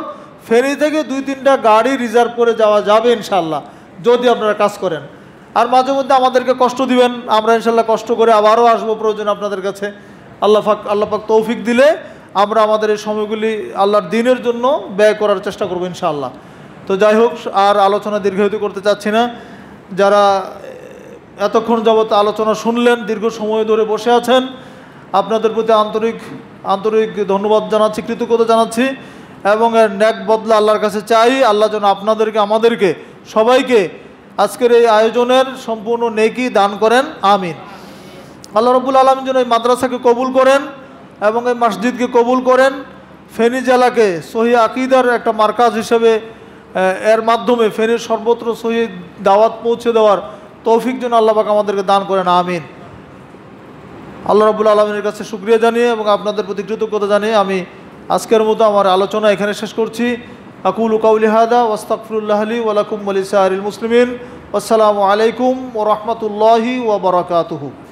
ফেরি থেকে দুই তিনটা গাড়ি রিজার্ভ করে যাওয়া যাবে ইনশাল্লাহ যদি আপনারা কাজ করেন আর মাঝে মধ্যে আমাদেরকে কষ্ট দিবেন আমরা ইনশাল্লাহ কষ্ট করে আবারও আসবো প্রয়োজন আপনাদের কাছে আল্লাহ ফাক আল্লাহ ফাক তৌফিক দিলে আমরা আমাদের এই সময়গুলি আল্লাহর দিনের জন্য ব্যয় করার চেষ্টা করবো ইনশাআল্লাহ তো যাই হোক আর আলোচনা দীর্ঘায়িত করতে চাচ্ছি না যারা এতক্ষণ যাবৎ আলোচনা শুনলেন দীর্ঘ সময় ধরে বসে আছেন আপনাদের প্রতি আন্তরিক আন্তরিক ধন্যবাদ জানাচ্ছি কৃতজ্ঞতা জানাচ্ছি এবং এর ন্যাক বদলা আল্লাহর কাছে চাই আল্লাহ যেন আপনাদেরকে আমাদেরকে সবাইকে আজকের এই আয়োজনের সম্পূর্ণ নেকি দান করেন আমিন আল্লাহ রবুল আলম যেন এই মাদ্রাসাকে কবুল করেন এবং এই মসজিদকে কবুল করেন ফেনী জেলাকে সহি আকিদার একটা মার্কাজ হিসেবে এর মাধ্যমে ফেনীর সর্বত্র সহি দাওয়াত পৌঁছে দেওয়ার তৌফিক জন্য আল্লাহবাক আমাদেরকে দান করেন আমিন আল্লাহ রবুল আলমিনের কাছে সুক্রিয়া জানিয়ে এবং আপনাদের প্রতি কৃতজ্ঞতা জানিয়ে আমি আজকের মতো আমার আলোচনা এখানে শেষ করছি আকুল কাউলি হাদা ওয়াস্তাকফরুল্লাহ ওয়ালাকুম আলী সাহারিল মুসলিমিন আসসালামু আলাইকুম ও রহমতুল্লাহি ওবরাকাতহু